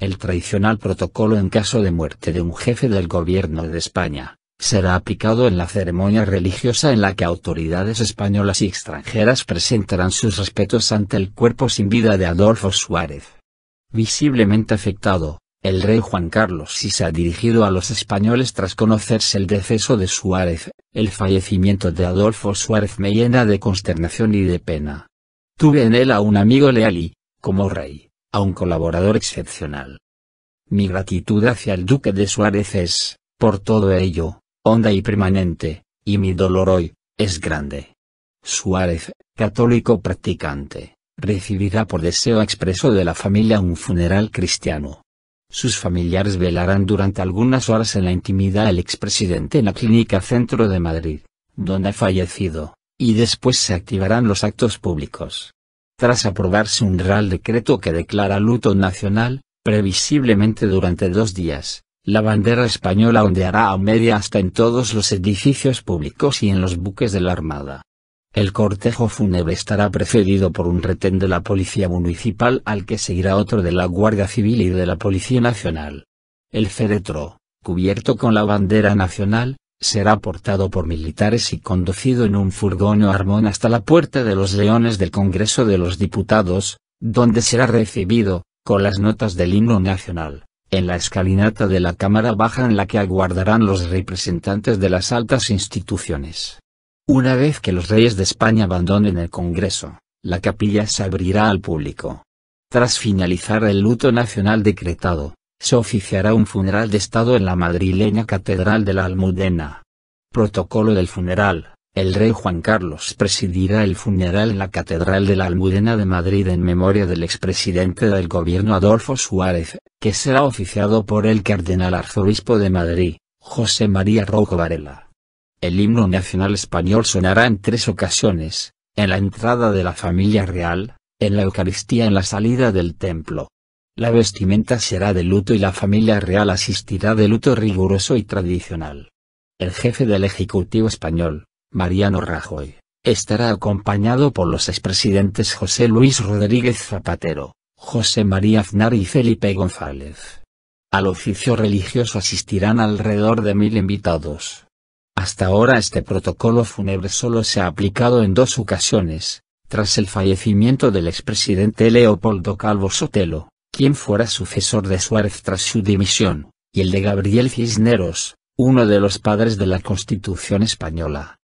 El tradicional protocolo en caso de muerte de un jefe del gobierno de España, será aplicado en la ceremonia religiosa en la que autoridades españolas y extranjeras presentarán sus respetos ante el cuerpo sin vida de Adolfo Suárez. Visiblemente afectado, el rey Juan Carlos sí se ha dirigido a los españoles tras conocerse el deceso de Suárez, el fallecimiento de Adolfo Suárez me llena de consternación y de pena. Tuve en él a un amigo leal y, como rey, a un colaborador excepcional. Mi gratitud hacia el duque de Suárez es, por todo ello, honda y permanente, y mi dolor hoy, es grande. Suárez, católico practicante, recibirá por deseo expreso de la familia un funeral cristiano. Sus familiares velarán durante algunas horas en la intimidad al expresidente en la Clínica Centro de Madrid, donde ha fallecido, y después se activarán los actos públicos tras aprobarse un real decreto que declara luto nacional, previsiblemente durante dos días, la bandera española ondeará a media hasta en todos los edificios públicos y en los buques de la Armada. El cortejo fúnebre estará precedido por un retén de la Policía Municipal al que seguirá otro de la Guardia Civil y de la Policía Nacional. El féretro, cubierto con la bandera nacional, será portado por militares y conducido en un furgón o armón hasta la puerta de los leones del Congreso de los Diputados, donde será recibido, con las notas del himno nacional, en la escalinata de la Cámara Baja en la que aguardarán los representantes de las altas instituciones. Una vez que los reyes de España abandonen el Congreso, la capilla se abrirá al público. Tras finalizar el luto nacional decretado, se oficiará un funeral de Estado en la madrileña Catedral de la Almudena. Protocolo del funeral. El rey Juan Carlos presidirá el funeral en la Catedral de la Almudena de Madrid en memoria del expresidente del gobierno Adolfo Suárez, que será oficiado por el cardenal arzobispo de Madrid, José María Rojo Varela. El himno nacional español sonará en tres ocasiones, en la entrada de la familia real, en la Eucaristía en la salida del templo la vestimenta será de luto y la familia real asistirá de luto riguroso y tradicional. El jefe del Ejecutivo español, Mariano Rajoy, estará acompañado por los expresidentes José Luis Rodríguez Zapatero, José María Aznar y Felipe González. Al oficio religioso asistirán alrededor de mil invitados. Hasta ahora este protocolo fúnebre solo se ha aplicado en dos ocasiones, tras el fallecimiento del expresidente Leopoldo Calvo Sotelo quien fuera sucesor de Suárez tras su dimisión, y el de Gabriel Cisneros, uno de los padres de la Constitución española.